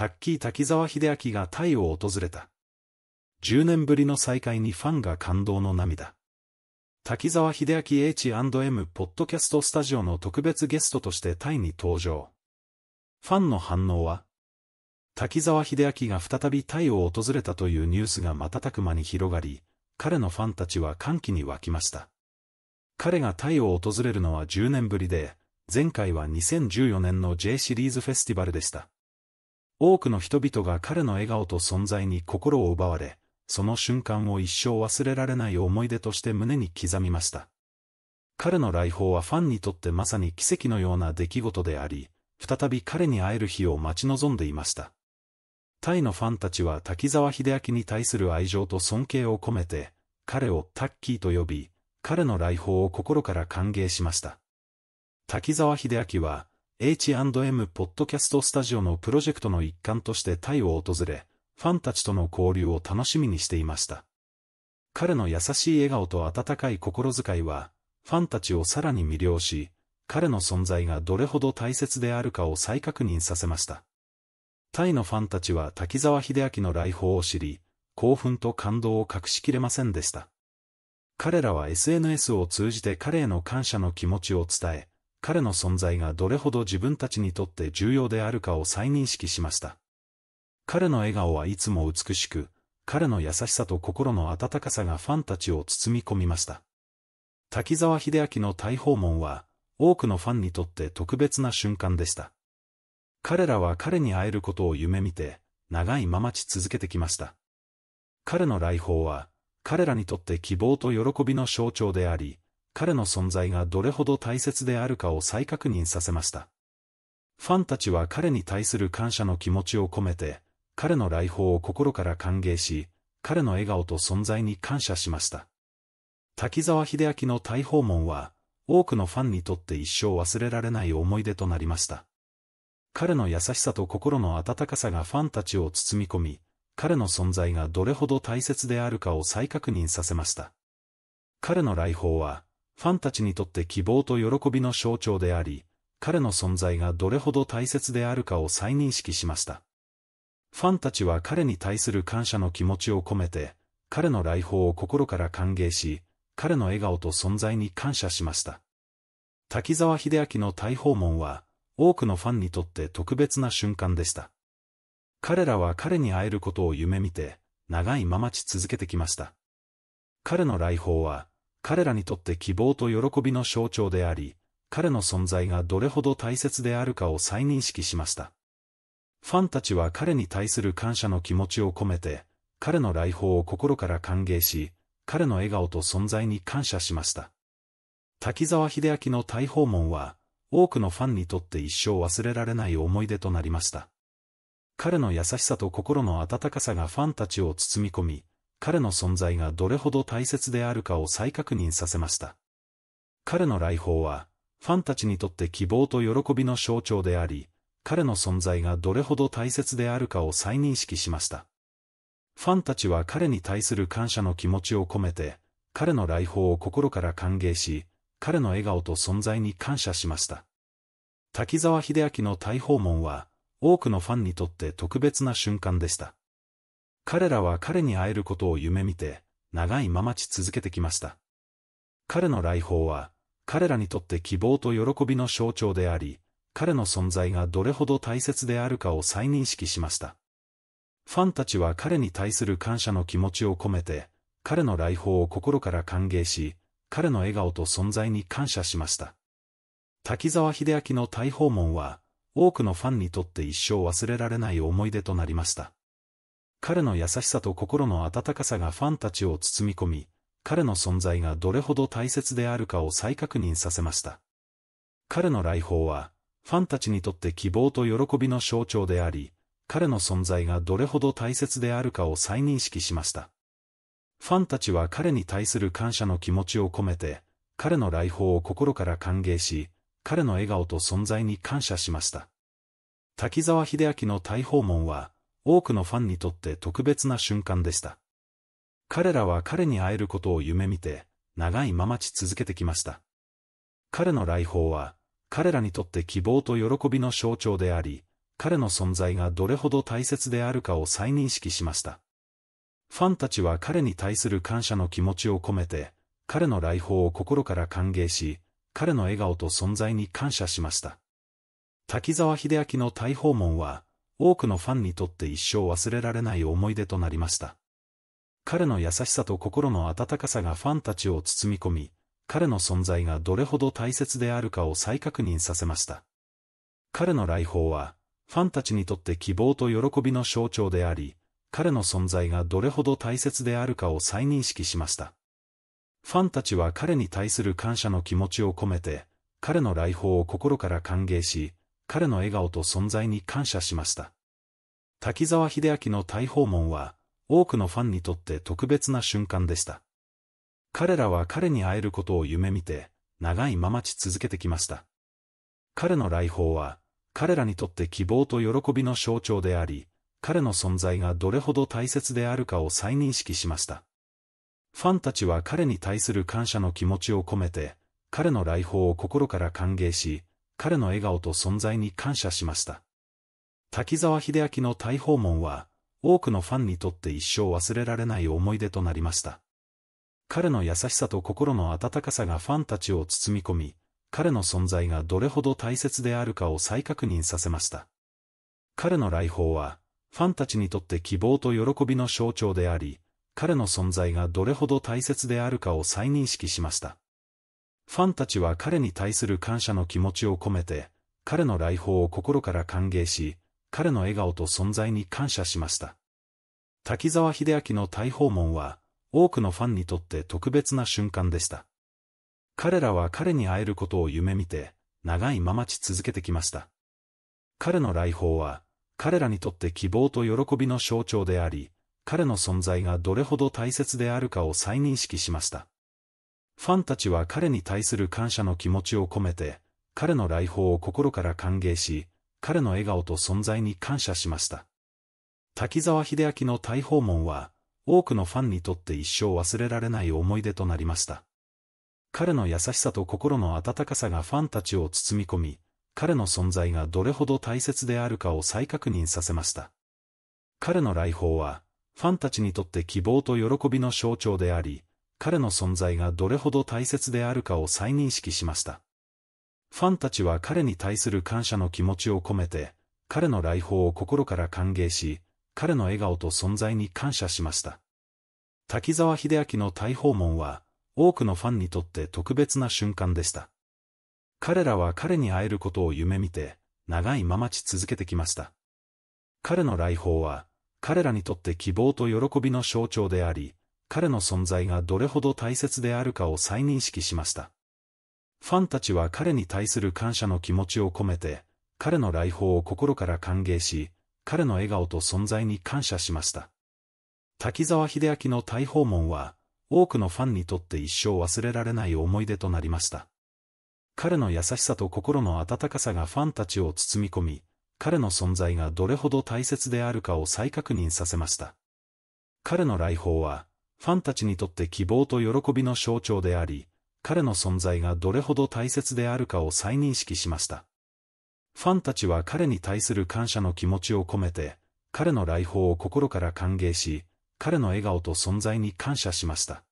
タッキー滝沢秀明がタイを訪れた。10年ぶりの再会にファンが感動の涙。滝沢秀明 H&M ポッドキャストスタジオの特別ゲストとしてタイに登場。ファンの反応は滝沢秀明が再びタイを訪れたというニュースが瞬く間に広がり、彼のファンたちは歓喜に沸きました。彼がタイを訪れるのは10年ぶりで、前回は2014年の J シリーズフェスティバルでした。多くの人々が彼の笑顔と存在に心を奪われ、その瞬間を一生忘れられない思い出として胸に刻みました。彼の来訪はファンにとってまさに奇跡のような出来事であり、再び彼に会える日を待ち望んでいました。タイのファンたちは滝沢秀明に対する愛情と尊敬を込めて、彼をタッキーと呼び、彼の来訪を心から歓迎しました。滝沢秀明は、H&M ポッドキャストスタジオのプロジェクトの一環としてタイを訪れ、ファンたちとの交流を楽しみにしていました。彼の優しい笑顔と温かい心遣いは、ファンたちをさらに魅了し、彼の存在がどれほど大切であるかを再確認させました。タイのファンたちは滝沢秀明の来訪を知り、興奮と感動を隠しきれませんでした。彼らは SNS を通じて彼への感謝の気持ちを伝え、彼の存在がどれほど自分たちにとって重要であるかを再認識しました。彼の笑顔はいつも美しく、彼の優しさと心の温かさがファンたちを包み込みました。滝沢秀明の大訪問は、多くのファンにとって特別な瞬間でした。彼らは彼に会えることを夢見て、長いままち続けてきました。彼の来訪は、彼らにとって希望と喜びの象徴であり、彼の存在がどれほど大切であるかを再確認させました。ファンたちは彼に対する感謝の気持ちを込めて、彼の来訪を心から歓迎し、彼の笑顔と存在に感謝しました。滝沢秀明の大訪問は、多くのファンにとって一生忘れられない思い出となりました。彼の優しさと心の温かさがファンたちを包み込み、彼の存在がどれほど大切であるかを再確認させました。彼の来訪は、ファンたちにとって希望と喜びの象徴であり、彼の存在がどれほど大切であるかを再認識しました。ファンたちは彼に対する感謝の気持ちを込めて、彼の来訪を心から歓迎し、彼の笑顔と存在に感謝しました。滝沢秀明の大訪問は、多くのファンにとって特別な瞬間でした。彼らは彼に会えることを夢見て、長いままち続けてきました。彼の来訪は、彼らにとって希望と喜びの象徴であり、彼の存在がどれほど大切であるかを再認識しました。ファンたちは彼に対する感謝の気持ちを込めて、彼の来訪を心から歓迎し、彼の笑顔と存在に感謝しました。滝沢秀明の大訪問は、多くのファンにとって一生忘れられない思い出となりました。彼の優しさと心の温かさがファンたちを包み込み、彼の存在がどれほど大切であるかを再確認させました。彼の来訪は、ファンたちにとって希望と喜びの象徴であり、彼の存在がどれほど大切であるかを再認識しました。ファンたちは彼に対する感謝の気持ちを込めて、彼の来訪を心から歓迎し、彼の笑顔と存在に感謝しました。滝沢秀明の大訪問は、多くのファンにとって特別な瞬間でした。彼らは彼に会えることを夢見て、長いままち続けてきました。彼の来訪は、彼らにとって希望と喜びの象徴であり、彼の存在がどれほど大切であるかを再認識しました。ファンたちは彼に対する感謝の気持ちを込めて、彼の来訪を心から歓迎し、彼の笑顔と存在に感謝しました。滝沢秀明の大訪問は、多くのファンにとって一生忘れられない思い出となりました。彼の優しさと心の温かさがファンたちを包み込み、彼の存在がどれほど大切であるかを再確認させました。彼の来訪は、ファンたちにとって希望と喜びの象徴であり、彼の存在がどれほど大切であるかを再認識しました。ファンたちは彼に対する感謝の気持ちを込めて、彼の来訪を心から歓迎し、彼の笑顔と存在に感謝しました。滝沢秀明の大訪問は、多くのファンにとって特別な瞬間でした。彼らは彼に会えることを夢見て、長いままち続けてきました。彼の来訪は、彼らにとって希望と喜びの象徴であり、彼の存在がどれほど大切であるかを再認識しました。ファンたちは彼に対する感謝の気持ちを込めて、彼の来訪を心から歓迎し、彼の笑顔と存在に感謝しました。滝沢秀明の大訪問は、多くのファンにとって一生忘れられない思い出となりました。彼の優しさと心の温かさがファンたちを包み込み、彼の存在がどれほど大切であるかを再確認させました。彼の来訪は、ファンたちにとって希望と喜びの象徴であり、彼の存在がどれほど大切であるかを再認識しました。ファンたちは彼に対する感謝の気持ちを込めて、彼の来訪を心から歓迎し、彼の笑顔と存在に感謝しました。滝沢秀明の大訪問は、多くのファンにとって特別な瞬間でした。彼らは彼に会えることを夢見て、長いままち続けてきました。彼の来訪は、彼らにとって希望と喜びの象徴であり、彼の存在がどれほど大切であるかを再認識しました。ファンたちは彼に対する感謝の気持ちを込めて、彼の来訪を心から歓迎し、彼の笑顔と存在に感謝しました。滝沢秀明の大訪問は、多くのファンにとって一生忘れられない思い出となりました。彼の優しさと心の温かさがファンたちを包み込み、彼の存在がどれほど大切であるかを再確認させました。彼の来訪は、ファンたちにとって希望と喜びの象徴であり、彼の存在がどれほど大切であるかを再認識しました。ファンたちは彼に対する感謝の気持ちを込めて、彼の来訪を心から歓迎し、彼の笑顔と存在に感謝しました。滝沢秀明の大訪問は、多くのファンにとって特別な瞬間でした。彼らは彼に会えることを夢見て、長いままち続けてきました。彼の来訪は、彼らにとって希望と喜びの象徴であり、彼の存在がどれほど大切であるかを再認識しました。ファンたちは彼に対する感謝の気持ちを込めて、彼の来訪を心から歓迎し、彼の笑顔と存在に感謝しました。滝沢秀明の大訪問は、多くのファンにとって一生忘れられない思い出となりました。彼の優しさと心の温かさがファンたちを包み込み、彼の存在がどれほど大切であるかを再確認させました。彼の来訪は、ファンたちにとって希望と喜びの象徴であり、彼の存在がどれほど大切であるかを再認識しました。ファンたちは彼に対する感謝の気持ちを込めて、彼の来訪を心から歓迎し、彼の笑顔と存在に感謝しました。滝沢秀明の大訪問は、多くのファンにとって特別な瞬間でした。彼らは彼に会えることを夢見て、長いままち続けてきました。彼の来訪は、彼らにとって希望と喜びの象徴であり、彼の存在がどれほど大切であるかを再認識しました。ファンたちは彼に対する感謝の気持ちを込めて、彼の来訪を心から歓迎し、彼の笑顔と存在に感謝しました。滝沢秀明の大訪問は、多くのファンにとって一生忘れられない思い出となりました。彼の優しさと心の温かさがファンたちを包み込み、彼の存在がどれほど大切であるかを再確認させました。彼の来訪は、ファンたちにとって希望と喜びの象徴であり、彼の存在がどれほど大切であるかを再認識しました。ファンたちは彼に対する感謝の気持ちを込めて、彼の来訪を心から歓迎し、彼の笑顔と存在に感謝しました。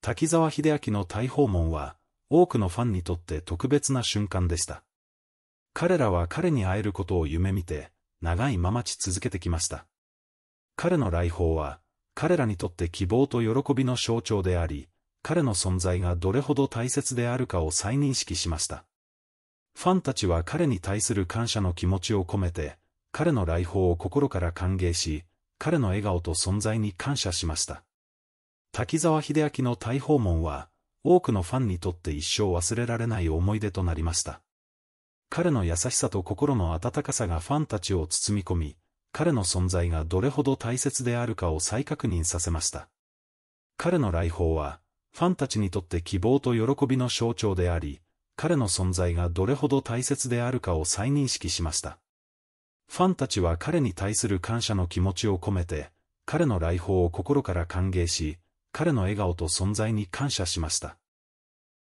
滝沢秀明の大訪問は、多くのファンにとって特別な瞬間でした。彼らは彼に会えることを夢見て、長いままち続けてきました。彼の来訪は、彼らにとって希望と喜びの象徴であり、彼の存在がどれほど大切であるかを再認識しました。ファンたちは彼に対する感謝の気持ちを込めて、彼の来訪を心から歓迎し、彼の笑顔と存在に感謝しました。滝沢秀明の大訪問は、多くのファンにとって一生忘れられない思い出となりました。彼の優しさと心の温かさがファンたちを包み込み、彼の存在がどれほど大切であるかを再確認させました。彼の来訪は、ファンたちにとって希望と喜びの象徴であり、彼の存在がどれほど大切であるかを再認識しました。ファンたちは彼に対する感謝の気持ちを込めて、彼の来訪を心から歓迎し、彼の笑顔と存在に感謝しました。